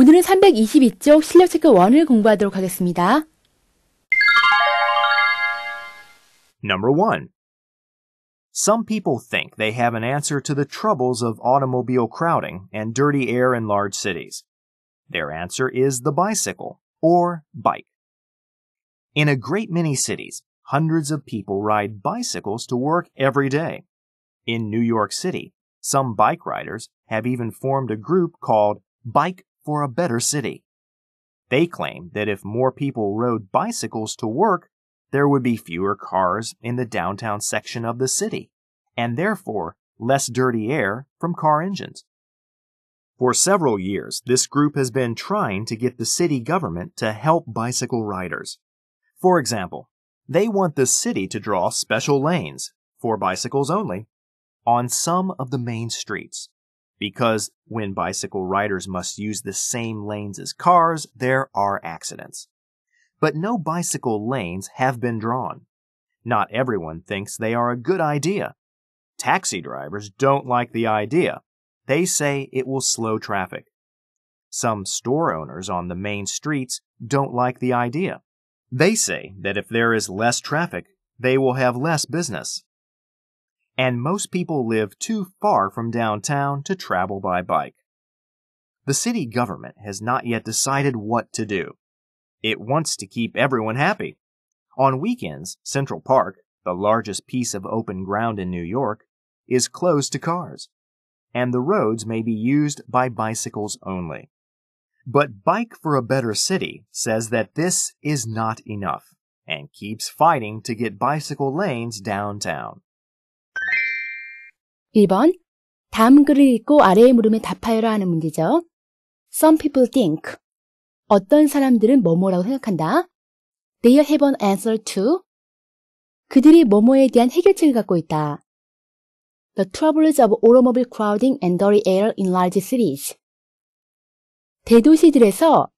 오늘은 322쪽 실력체크 1을 공부하도록 하겠습니다. Number 1. Some people think they have an answer to the troubles of automobile crowding and dirty air in large cities. Their answer is the bicycle, or bike. In a great many cities, hundreds of people ride bicycles to work every day. In New York City, some bike riders have even formed a group called Bike for a better city. They claim that if more people rode bicycles to work, there would be fewer cars in the downtown section of the city, and therefore less dirty air from car engines. For several years, this group has been trying to get the city government to help bicycle riders. For example, they want the city to draw special lanes, for bicycles only, on some of the main streets. Because when bicycle riders must use the same lanes as cars, there are accidents. But no bicycle lanes have been drawn. Not everyone thinks they are a good idea. Taxi drivers don't like the idea. They say it will slow traffic. Some store owners on the main streets don't like the idea. They say that if there is less traffic, they will have less business and most people live too far from downtown to travel by bike. The city government has not yet decided what to do. It wants to keep everyone happy. On weekends, Central Park, the largest piece of open ground in New York, is closed to cars, and the roads may be used by bicycles only. But Bike for a Better City says that this is not enough and keeps fighting to get bicycle lanes downtown. 1번 다음 글을 읽고 아래의 물음에 답하여라 하는 문제죠. Some people think. 어떤 사람들은 뭐뭐라고 생각한다. They have an answer to. 그들이 뭐뭐에 대한 해결책을 갖고 있다. The troubles of automobile crowding and dirty air in large cities. 대도시들에서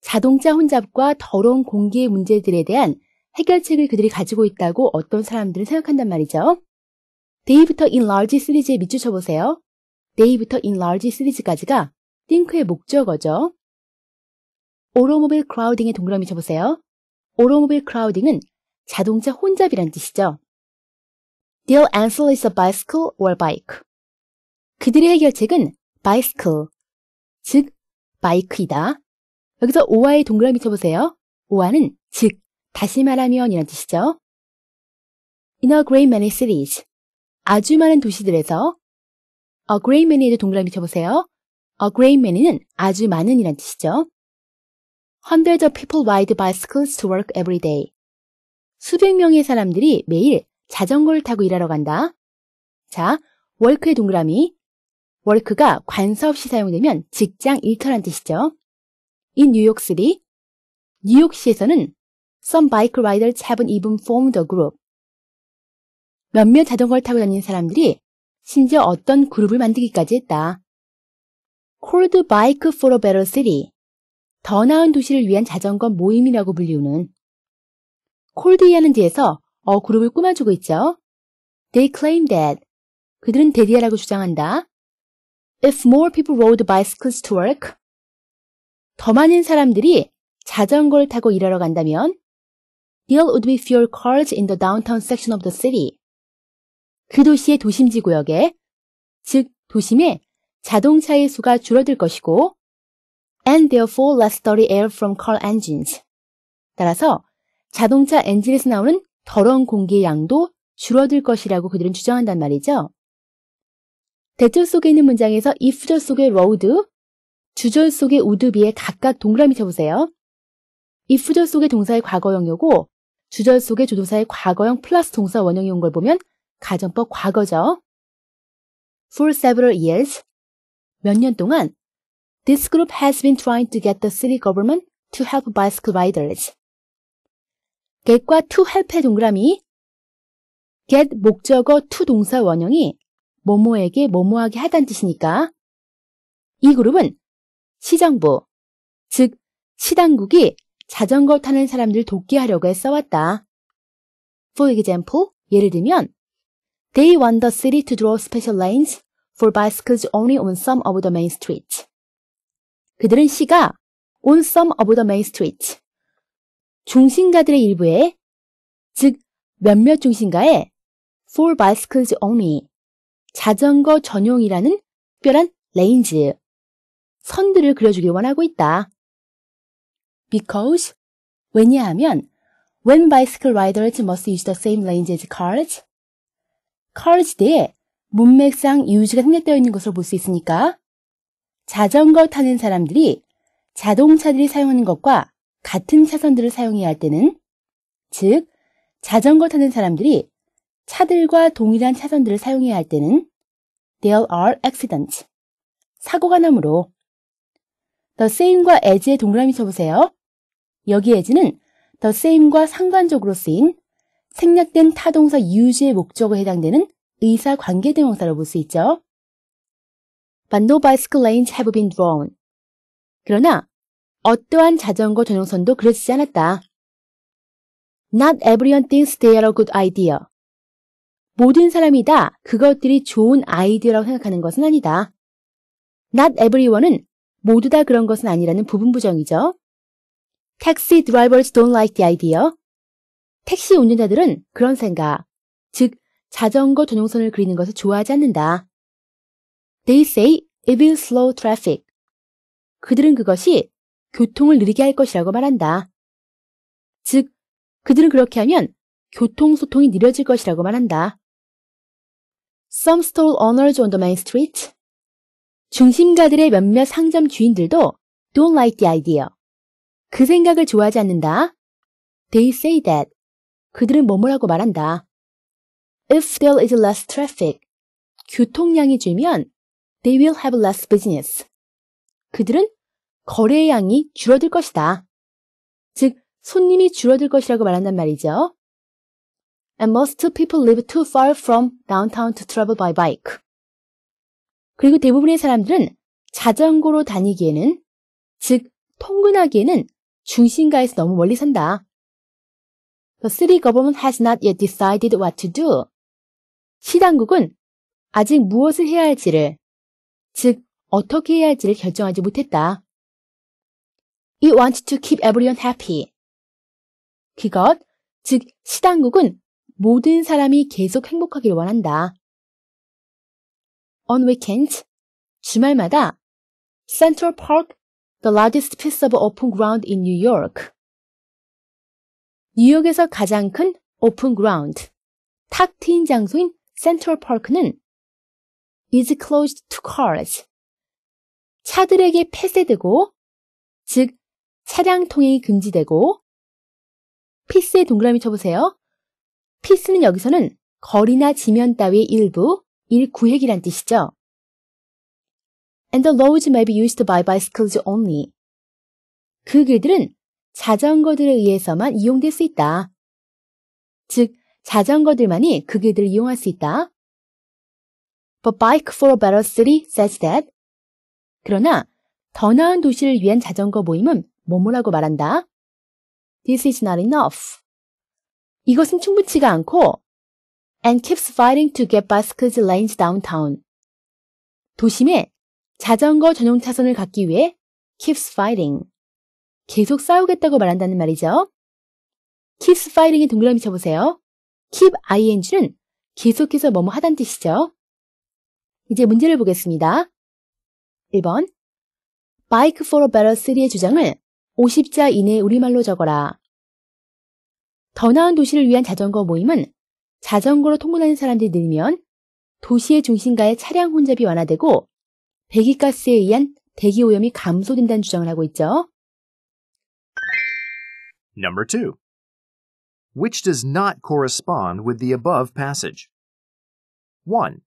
자동차 혼잡과 더러운 공기의 문제들에 대한 해결책을 그들이 가지고 있다고 어떤 사람들은 생각한단 말이죠. 데이부터인 n 지 시리즈에 밑줄 쳐보세요. 데이부터인 n 지 시리즈까지가 띵크의 목적어죠. 오로모빌 크라우딩의 동그라미 쳐보세요. 오로모빌 크라우딩은 자동차 혼잡이란 뜻이죠. t h e y l l answer is a bicycle or bike. 그들의 해결책은 bicycle, 즉 바이크이다. 여기서 오와의 동그라미 쳐보세요. 오와는 즉, 다시 말하면 이란 뜻이죠. In a great many cities, 아주 많은 도시들에서 a great many에도 동그라미 쳐보세요. a great many는 아주 많은 이란 뜻이죠. Hundreds of people ride bicycles to work every day. 수백 명의 사람들이 매일 자전거를 타고 일하러 간다. 자, work의 동그라미. work가 관사 없이 사용되면 직장 일터란 뜻이죠. In New York City, 뉴욕시에서는 some bike riders haven't even formed a group. 몇몇 자전거를 타고 다니는 사람들이 심지어 어떤 그룹을 만들기까지 했다. Called Bike for a Better City. 더 나은 도시를 위한 자전거 모임이라고 불리우는 콜드이라는 뒤에서 어 그룹을 꾸며주고 있죠. They claim that 그들은 대리야라고 주장한다. If more people rode bicycles to work 더 많은 사람들이 자전거를 타고 일하러 간다면 There would be fewer cars in the downtown section of the city. 그 도시의 도심지 구역에, 즉 도심에 자동차의 수가 줄어들 것이고 and therefore less dirty air from car engines. 따라서 자동차 엔진에서 나오는 더러운 공기의 양도 줄어들 것이라고 그들은 주장한단 말이죠. 대절 속에 있는 문장에서 이 f 절 속의 road, 주절 속의 w o u 우드비에 각각 동그라미 쳐보세요. 이 f 절 속의 동사의 과거형이고 주절 속의 조동사의 과거형 플러스 동사 원형이 온 걸 보면 가정법 과거죠. For several years, 몇 년 동안 This group has been trying to get the city government to help bicycle riders. get과 to help의 동그라미 get 목적어 to 동사 원형이 뭐뭐에게 뭐뭐하게 하단 뜻이니까 이 그룹은 시정부, 즉 시당국이 자전거 타는 사람들 돕게 하려고 애써왔다. For example, 예를 들면 They want the city to draw special lanes for bicycles only on some of the main streets. 그들은 시가 on some of the main streets. 중심가들의 일부에, 즉 몇몇 중심가에 for bicycles only, 자전거 전용이라는 특별한 레인즈, 선들을 그려주길 원하고 있다. Because, 왜냐하면, when bicycle riders must use the same lanes as cars, 컬지대에 문맥상 유지가 생략되어 있는 것으로 볼 수 있으니까 자전거 타는 사람들이 자동차들이 사용하는 것과 같은 차선들을 사용해야 할 때는 즉 자전거 타는 사람들이 차들과 동일한 차선들을 사용해야 할 때는 there are accidents 사고가 나므로 the same과 as의 동그라미 쳐보세요. 여기 as는 the same과 상관적으로 쓰인 생략된 타동사 유지의 목적에 해당되는 의사 관계 대명사로 볼 수 있죠. But no bicycle lanes have been drawn. 그러나 어떠한 자전거 전용선도 그려지지 않았다. Not everyone thinks they are a good idea. 모든 사람이 다 그것들이 좋은 아이디어라고 생각하는 것은 아니다. Not everyone은 모두 다 그런 것은 아니라는 부분 부정이죠. Taxi drivers don't like the idea. 택시 운전자들은 그런 생각, 즉 자전거 전용선을 그리는 것을 좋아하지 않는다. They say it will slow traffic. 그들은 그것이 교통을 느리게 할 것이라고 말한다. 즉, 그들은 그렇게 하면 교통소통이 느려질 것이라고 말한다. Some store owners on the main street. 중심가들의 몇몇 상점 주인들도 don't like the idea. 그 생각을 좋아하지 않는다. They say that 그들은 뭐뭐라고 말한다. If there is less traffic, 교통량이 줄면 they will have less business. 그들은 거래량이 줄어들 것이다. 즉, 손님이 줄어들 것이라고 말한단 말이죠. And most people live too far from downtown to travel by bike. 그리고 대부분의 사람들은 자전거로 다니기에는, 즉, 통근하기에는 중심가에서 너무 멀리 산다. The city government has not yet decided what to do. 시당국은 아직 무엇을 해야 할지를, 즉 어떻게 해야 할지를 결정하지 못했다. It wants to keep everyone happy. 그것, 즉 시당국은 모든 사람이 계속 행복하길 원한다. On weekends, 주말마다, Central Park, the largest piece of open ground in New York, 뉴욕에서 가장 큰 오픈 그라운드, 탁 트인 장소인 센트럴 파크는 is closed to cars. 차들에게 폐쇄되고, 즉 차량 통행이 금지되고, 피스의 동그라미 쳐보세요. 피스는 여기서는 거리나 지면 따위의 일부, 일구획이란 뜻이죠. And the roads may be used by bicycles only. 그 길들은 자전거들에 의해서만 이용될 수 있다. 즉, 자전거들만이 그 길들을 이용할 수 있다. But Bike for a Better City says that. 그러나 더 나은 도시를 위한 자전거 모임은 뭐뭐라고 말한다. This is not enough. 이것은 충분치가 않고 and keeps fighting to get bicycle lanes downtown. 도심에 자전거 전용 차선을 갖기 위해 keeps fighting. 계속 싸우겠다고 말한다는 말이죠. keeps fighting에 동그라미 쳐보세요. keep ing는 계속해서 뭐뭐 하단 뜻이죠. 이제 문제를 보겠습니다. 1번 Bike for a Better 3의 주장을 50자 이내 우리말로 적어라. 더 나은 도시를 위한 자전거 모임은 자전거로 통근하는 사람들이 늘면 도시의 중심가의 차량 혼잡이 완화되고 배기가스에 의한 대기오염이 감소된다는 주장을 하고 있죠. Number 2. Which does not correspond with the above passage? 1.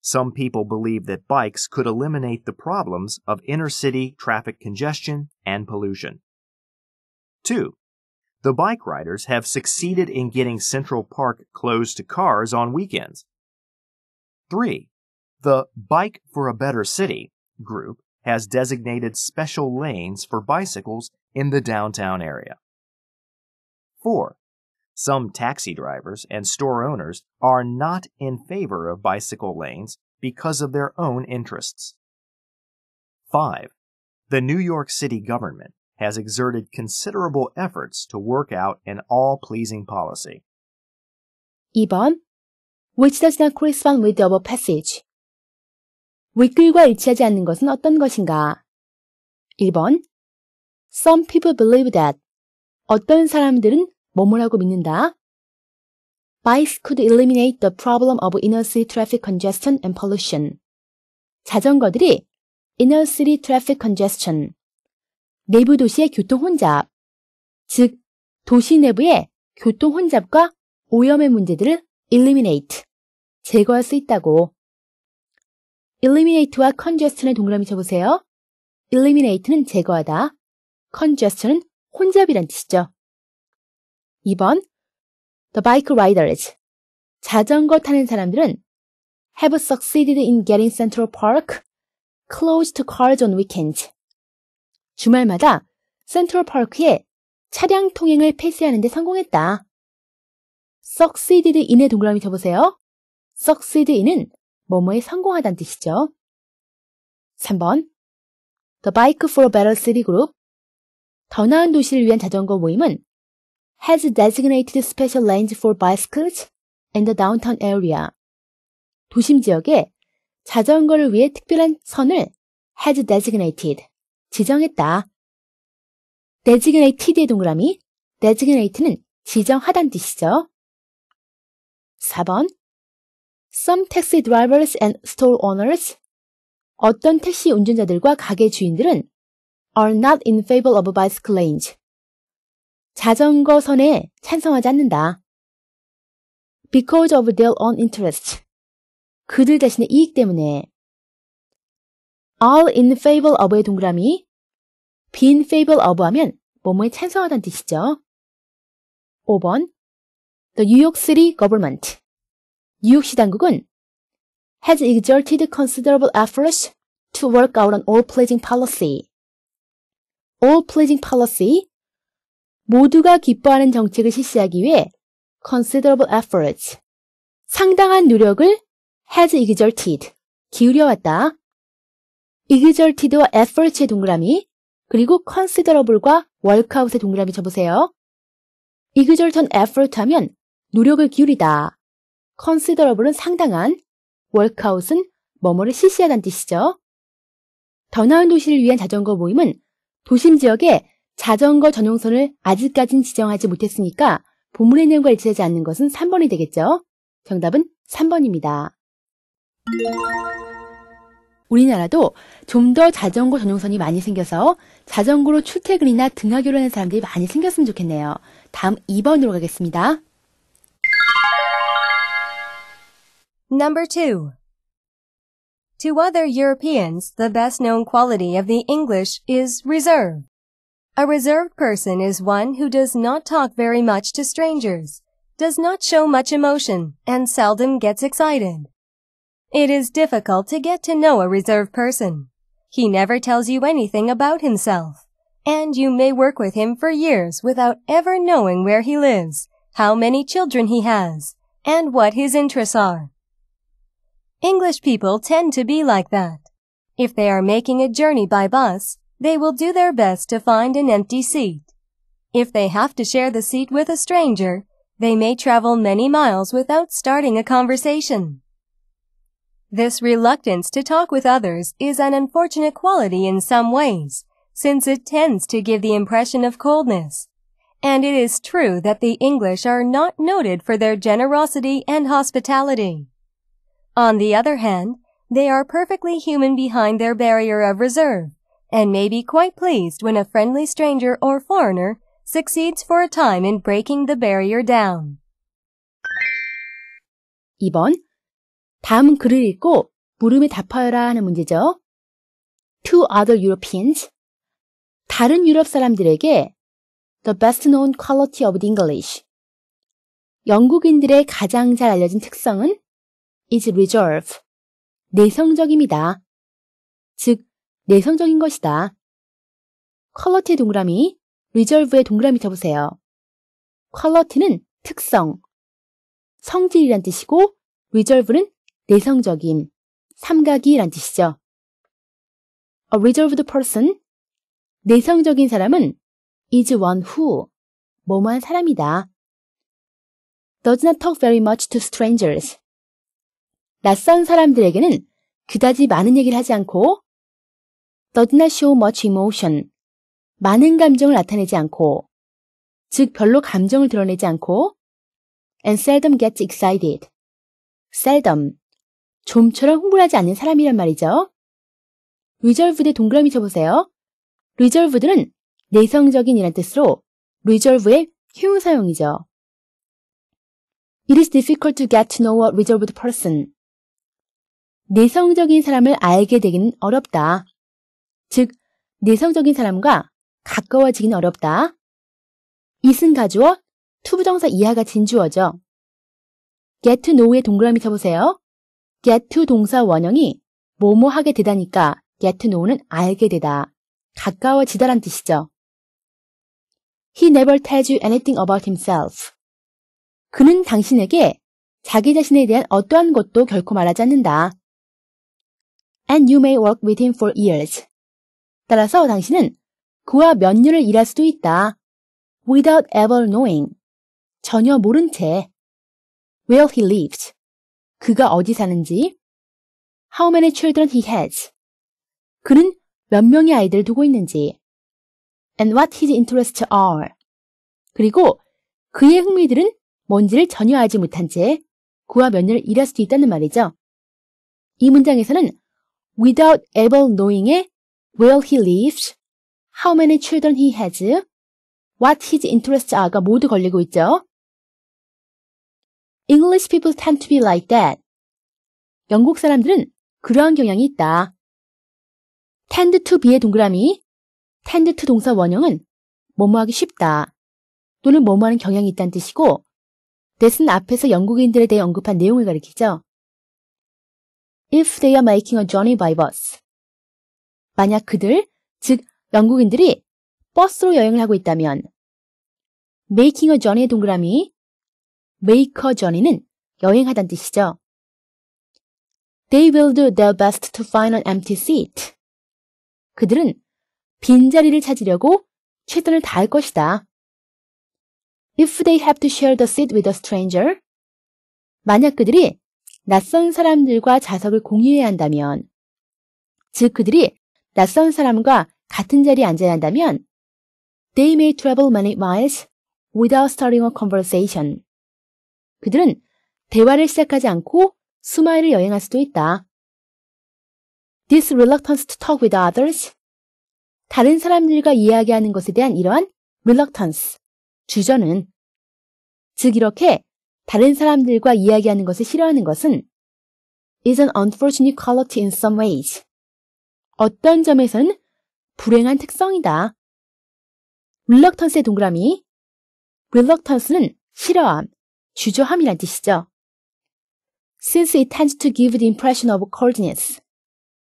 Some people believe that bikes could eliminate the problems of inner city traffic congestion and pollution. 2. The bike riders have succeeded in getting Central Park closed to cars on weekends. 3. The Bike for a Better City group has designated special lanes for bicycles in the downtown area. 4. Some taxi drivers and store owners are not in favor of bicycle lanes because of their own interests. 5. The New York City government has exerted considerable efforts to work out an all pleasing policy. 2번, which does not correspond with double passage. 윗글과 일치하지 않는 것은 어떤 것인가? 1번, some people believe that 어떤 사람들은 뭐뭐라고 믿는다. Bikes could eliminate the problem of inner-city traffic congestion and pollution. 자전거들이 inner-city traffic congestion, 내부 도시의 교통 혼잡, 즉 도시 내부의 교통 혼잡과 오염의 문제들을 eliminate, 제거할 수 있다고. eliminate와 congestion의 동그라미 쳐보세요. eliminate는 제거하다, congestion은 혼잡이란 뜻이죠. 2번 The bike riders. 자전거 타는 사람들은 have succeeded in getting Central Park closed to cars on weekends. 주말마다 센트럴 파크에 차량 통행을 폐쇄하는 데 성공했다. succeeded in의 동그라미 쳐보세요. succeed in은 뭐뭐에 성공하다는 뜻이죠. 3번 The Bike for a Better City Group 더 나은 도시를 위한 자전거 모임은 has designated special lanes for bicycles in the downtown area. 도심 지역에 자전거를 위해 특별한 선을 has designated 지정했다. designated의 동그라미 designate는 지정하단 뜻이죠. 4번 Some taxi drivers and store owners 어떤 택시 운전자들과 가게 주인들은 are not in favor of bicycle lanes 자전거 선에 찬성하지 않는다. Because of their own interest. 그들 자신의 이익 때문에. All in favor of의 동그라미. Be in favor of 하면 뭐뭐에 찬성하다는 뜻이죠. 5번. The New York City Government. 뉴욕시 당국은 has exerted considerable efforts to work out an all-pleasing policy. all-pleasing policy 모두가 기뻐하는 정책을 실시하기 위해 considerable efforts, 상당한 노력을 has exerted, 기울여왔다. exerted와 efforts의 동그라미, 그리고 considerable과 workout의 동그라미 쳐보세요. exert한 effort 하면 노력을 기울이다. considerable은 상당한, workout은 뭐뭐를 실시하다는 뜻이죠. 더 나은 도시를 위한 자전거 모임은 도심 지역에 자전거 전용선을 아직까진 지정하지 못했으니까 보물의 내용과 일치하지 않는 것은 3번이 되겠죠? 정답은 3번입니다. 우리나라도 좀 더 자전거 전용선이 많이 생겨서 자전거로 출퇴근이나 등하교를 하는 사람들이 많이 생겼으면 좋겠네요. 다음 2번으로 가겠습니다. Number 2. To other Europeans, the best known quality of the English is reserve. A reserved person is one who does not talk very much to strangers, does not show much emotion, and seldom gets excited. It is difficult to get to know a reserved person. He never tells you anything about himself, and you may work with him for years without ever knowing where he lives, how many children he has, and what his interests are. English people tend to be like that. If they are making a journey by bus, they will do their best to find an empty seat. If they have to share the seat with a stranger, they may travel many miles without starting a conversation. This reluctance to talk with others is an unfortunate quality in some ways, since it tends to give the impression of coldness. And it is true that the English are not noted for their generosity and hospitality. On the other hand, they are perfectly human behind their barrier of reserve and may be quite pleased when a friendly stranger or foreigner succeeds for a time in breaking the barrier down. 2번. 다음 글을 읽고 물음에 답하여라 하는 문제죠. To other Europeans. 다른 유럽 사람들에게 The best known quality of the English. 영국인들의 가장 잘 알려진 특성은 is reserve. 내성적입니다. 즉, 내성적인 네, 것이다. 퀄러티의 동그라미, 리절브의 동그라미 쳐보세요. 퀄러티는 특성, 성질이란 뜻이고 리절브는 내성적인 삼각이란 뜻이죠. A reserved person, 내성적인 사람은 is one who, 뭐뭐한 사람이다. does not talk very much to strangers. 낯선 사람들에게는 그다지 많은 얘기를 하지 않고 does not show much emotion. 많은 감정을 나타내지 않고, 즉 별로 감정을 드러내지 않고, and seldom gets excited. seldom. 좀처럼 흥분하지 않는 사람이란 말이죠. reserved에 동그라미 쳐보세요. reserved는 내성적인 이란 뜻으로 reserve의 효용사용이죠. It is difficult to get to know a reserved person. 내성적인 사람을 알게 되기는 어렵다. 즉, 내성적인 사람과 가까워지긴 어렵다. 이승 가주어, 투부정사 이하가 진주어죠. get to know의 동그라미 쳐보세요. get to 동사 원형이 뭐뭐하게 되다니까 get to know는 알게 되다, 가까워지다란 뜻이죠. He never tells you anything about himself. 그는 당신에게 자기 자신에 대한 어떠한 것도 결코 말하지 않는다. And you may work with him for years. 따라서 당신은 그와 몇 년을 일할 수도 있다. without ever knowing. 전혀 모른 채. where he lives. 그가 어디 사는지. how many children he has. 그는 몇 명의 아이들을 두고 있는지. and what his interests are. 그리고 그의 흥미들은 뭔지를 전혀 알지 못한 채 그와 몇 년을 일할 수도 있다는 말이죠. 이 문장에서는 without ever knowing의 where he lives, how many children he has, what his interests are가 모두 걸리고 있죠. English people tend to be like that. 영국 사람들은 그러한 경향이 있다. tend to be의 동그라미, tend to 동사 원형은 뭐뭐 하기 쉽다. 또는 뭐뭐 하는 경향이 있다는 뜻이고, that은 앞에서 영국인들에 대해 언급한 내용을 가리키죠. If they are making a journey by bus. 만약 그들, 즉 영국인들이 버스로 여행을 하고 있다면 making a journey의 동그라미 make a journey는 여행하다는 뜻이죠. They will do their best to find an empty seat. 그들은 빈자리를 찾으려고 최선을 다할 것이다. If they have to share the seat with a stranger, 만약 그들이 낯선 사람들과 좌석을 공유해야 한다면, 즉 그들이 낯선 사람과 같은 자리에 앉아야 한다면 They may travel many miles without starting a conversation. 그들은 대화를 시작하지 않고 수마일을 여행할 수도 있다. This reluctance to talk with others. 다른 사람들과 이야기하는 것에 대한 이러한 reluctance, 주저는. 즉, 이렇게 다른 사람들과 이야기하는 것을 싫어하는 것은 is an unfortunate quality in some ways. 어떤 점에선 불행한 특성이다. reluctance의 동그라미 reluctance는 싫어함, 주저함이란 뜻이죠. Since it tends to give the impression of coldness.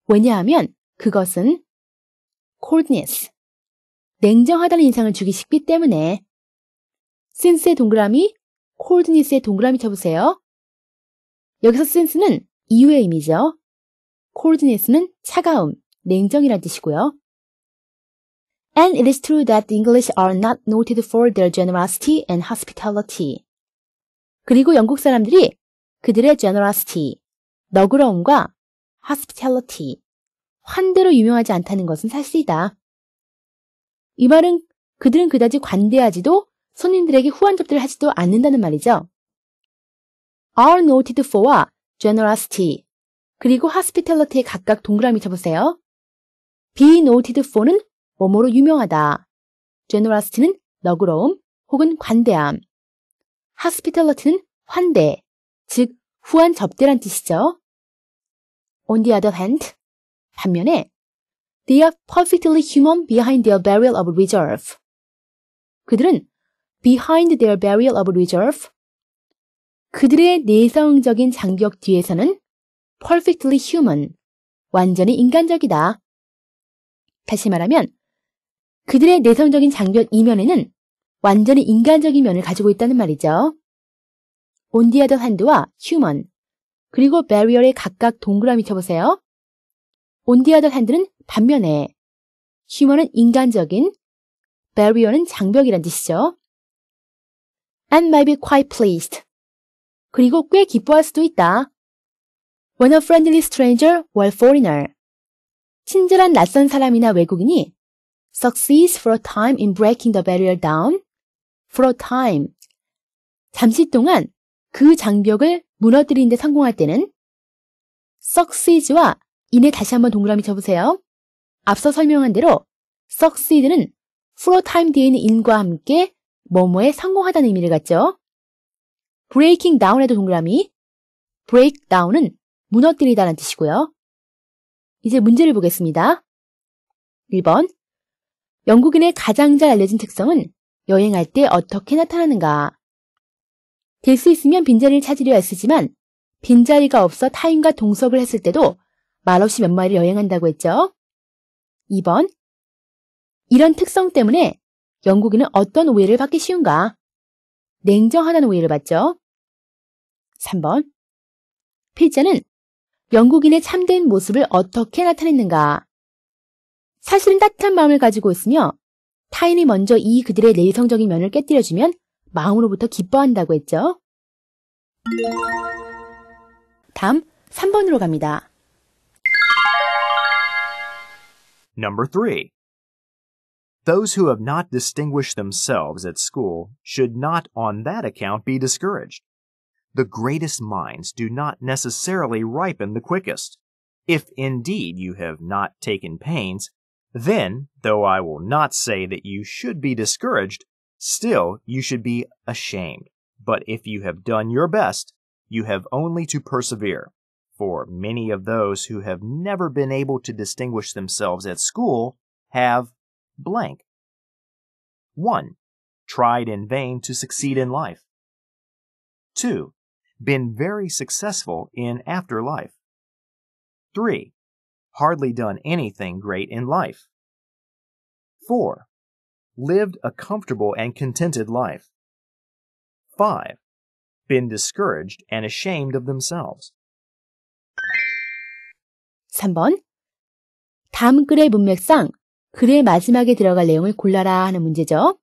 왜냐하면 그것은 coldness, 냉정하다는 인상을 주기 쉽기 때문에 since의 동그라미, coldness의 동그라미 쳐보세요. 여기서 since는 이유의 의미죠. coldness는 차가움, 냉정이란 뜻이고요. And it is true that the English are not noted for their generosity and hospitality. 그리고 영국 사람들이 그들의 generosity, 너그러움과 hospitality, 환대로 유명하지 않다는 것은 사실이다. 이 말은 그들은 그다지 관대하지도 손님들에게 후한 접대를 하지도 않는다는 말이죠. are noted for와 generosity, 그리고 hospitality에 각각 동그라미 쳐보세요. Be noted for는 뭐뭐로 유명하다. Generosity는 너그러움 혹은 관대함. Hospitality는 환대, 즉 후한 접대란 뜻이죠. On the other hand, 반면에 They are perfectly human behind their barrier of reserve. 그들은 behind their barrier of reserve. 그들의 내성적인 장벽 뒤에서는 perfectly human, 완전히 인간적이다. 다시 말하면 그들의 내성적인 장면 이면에는 완전히 인간적인 면을 가지고 있다는 말이죠. 온디아더 핸드와 휴먼 그리고 베리얼의 각각 동그라미 쳐보세요. 온디아더 핸드는 반면에 휴먼은 인간적인 베리얼은 장벽이란 뜻이죠. and might be quite pleased. 그리고 꽤 기뻐할 수도 있다. When a friendly stranger or foreigner 친절한 낯선 사람이나 외국인이 succeeds for a time in breaking the barrier down for a time 잠시 동안 그 장벽을 무너뜨리는 데 성공할 때는 succeeds와 이내 다시 한번 동그라미 쳐보세요. 앞서 설명한 대로 succeed는 for a time 뒤에 있는 in과 함께 뭐뭐에 성공하다는 의미를 갖죠. breaking down에도 동그라미 break down은 무너뜨리다라는 뜻이고요. 이제 문제를 보겠습니다. 1번. 영국인의 가장 잘 알려진 특성은 여행할 때 어떻게 나타나는가? 될 수 있으면 빈자리를 찾으려 애쓰지만 빈자리가 없어 타인과 동석을 했을 때도 말없이 몇마리를 여행한다고 했죠. 2번. 이런 특성 때문에 영국인은 어떤 오해를 받기 쉬운가? 냉정하다는 오해를 받죠. 3번. 필자는 영국인의 참된 모습을 어떻게 나타냈는가. 사실은 따뜻한 마음을 가지고 있으며 타인이 먼저 이 그들의 내성적인 면을 깨뜨려주면 마음으로부터 기뻐한다고 했죠. 다음 3번으로 갑니다. Number 3. Those who have not distinguished themselves at school should not on that account be discouraged. the greatest minds do not necessarily ripen the quickest. If indeed you have not taken pains, then, though I will not say that you should be discouraged, still you should be ashamed. But if you have done your best, you have only to persevere. For many of those who have never been able to distinguish themselves at school have blank. 1. Tried in vain to succeed in life. 2 been very successful in afterlife. 3. Hardly done anything great in life. 4. Lived a comfortable and contented life. 5. Been discouraged and ashamed of themselves. 3번. 다음 글의 문맥상 글의 마지막에 들어갈 내용을 골라라 하는 문제죠.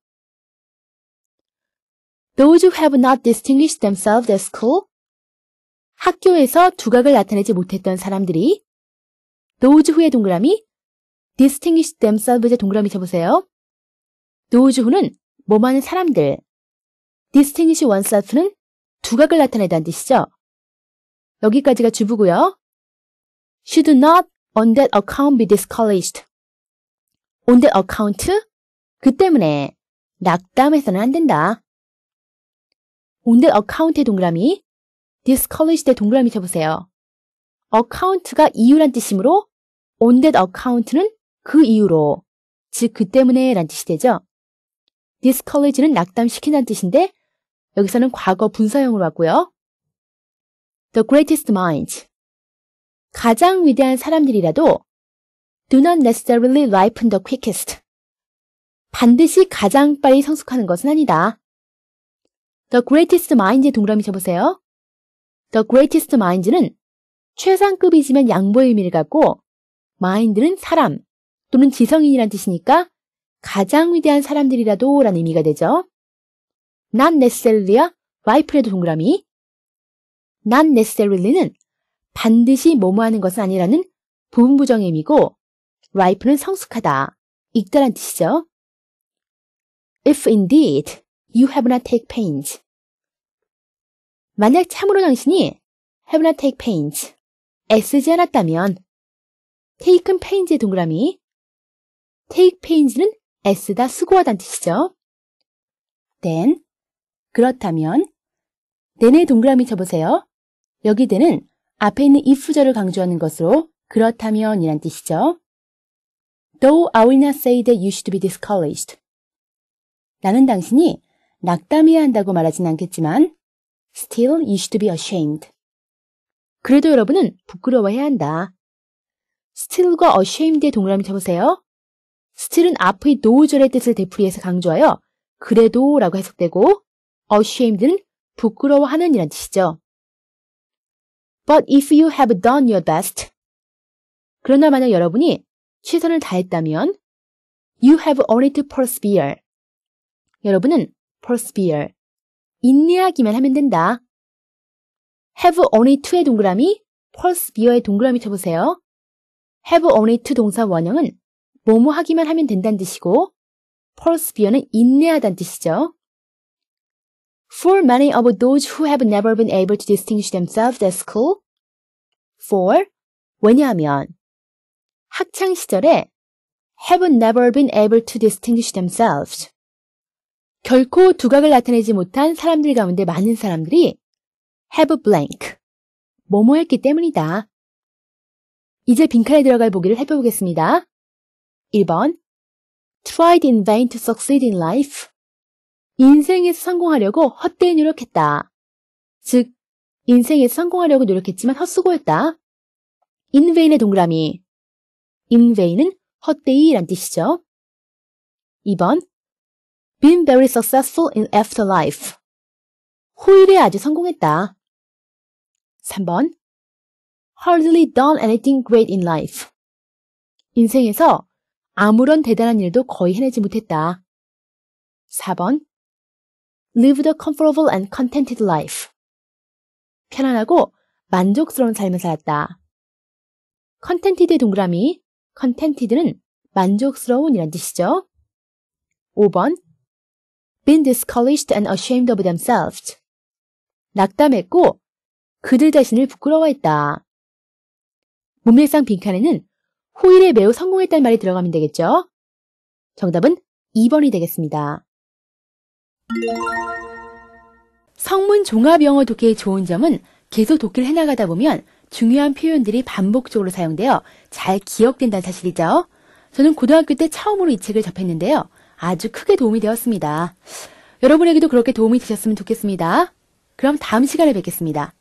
those who have not distinguished themselves at school 학교에서 두각을 나타내지 못했던 사람들이 those who의 동그라미 distinguished themselves의 동그라미 쳐보세요. those who는 뭐 많은 사람들 distinguish oneself는 두각을 나타내다는 뜻이죠. 여기까지가 주부고요. should not on that account be discouraged. on that account 그 때문에 낙담해서는 안 된다. on the account의 동그라미, discourage의 동그라미 쳐보세요. account가 이유란 뜻이므로 on that account는 그 이유로, 즉 그 때문에 란 뜻이 되죠. discourage는 낙담시킨다는 뜻인데 여기서는 과거 분사형으로 왔고요. The greatest minds. 가장 위대한 사람들이라도 do not necessarily ripen the quickest. 반드시 가장 빨리 성숙하는 것은 아니다. The Greatest Minds의 동그라미 쳐보세요. The Greatest Minds는 최상급이지만 양보의 의미를 갖고 mind는 사람 또는 지성인이란 뜻이니까 가장 위대한 사람들이라도 라는 의미가 되죠. Not necessarily야 와이프레도 동그라미. Not necessarily는 반드시 뭐뭐 하는 것은 아니라는 부분부정의 의미고 와이프는 성숙하다, 익다란 뜻이죠. If indeed You have not take pains. 만약 참으로 당신이 have not take pains, 애쓰지 않았다면 taken pains의 동그라미 take pains는 애쓰다 수고하다는 뜻이죠. then 그렇다면 then의 동그라미 쳐보세요. 여기 then은 앞에 있는 if절을 강조하는 것으로 그렇다면이란 뜻이죠. Though I will not say that you should be discouraged. 나는 당신이 낙담해야 한다고 말하진 않겠지만 Still, you should be ashamed. 그래도 여러분은 부끄러워해야 한다. Still과 ashamed의 동그라미 쳐보세요. Still은 앞의 노절의 뜻을 되풀이해서 강조하여 그래도 라고 해석되고 ashamed는 부끄러워하는 이란 뜻이죠. But if you have done your best. 그러나 만약 여러분이 최선을 다했다면 you have only to persevere. 여러분은 persevere. 인내하기만 하면 된다. have only to의 동그라미, persevere의 동그라미 쳐보세요. have only to 동사 원형은 뭐뭐 하기만 하면 된다는 뜻이고 persevere는 인내하다는 뜻이죠. For many of those who have never been able to distinguish themselves at school, for 왜냐하면 학창 시절에 have never been able to distinguish themselves 결코 두각을 나타내지 못한 사람들 가운데 많은 사람들이 have blank, 뭐뭐 했기 때문이다. 이제 빈칸에 들어갈 보기를 살펴보겠습니다. 1번 tried in vain to succeed in life. 인생에서 성공하려고 헛되이 노력했다. 즉, 인생에서 성공하려고 노력했지만 헛수고했다. in vain의 동그라미. in vain은 헛되이란 뜻이죠. 2번 been very successful in afterlife. 후일에 아주 성공했다. 3번 hardly done anything great in life. 인생에서 아무런 대단한 일도 거의 해내지 못했다. 4번 lived a comfortable and contented life. 편안하고 만족스러운 삶을 살았다. contented의 동그라미, contented는 만족스러운이란 뜻이죠. 5번 been discouraged and ashamed of themselves. 낙담했고 그들 자신을 부끄러워했다. 문맥상 빈칸에는 호일에 매우 성공했다는 말이 들어가면 되겠죠? 정답은 2번이 되겠습니다. 성문 종합 영어 독해의 좋은 점은 계속 독해를 해나가다 보면 중요한 표현들이 반복적으로 사용되어 잘 기억된다는 사실이죠. 저는 고등학교 때 처음으로 이 책을 접했는데요. 아주 크게 도움이 되었습니다. 여러분에게도 그렇게 도움이 되셨으면 좋겠습니다. 그럼 다음 시간에 뵙겠습니다.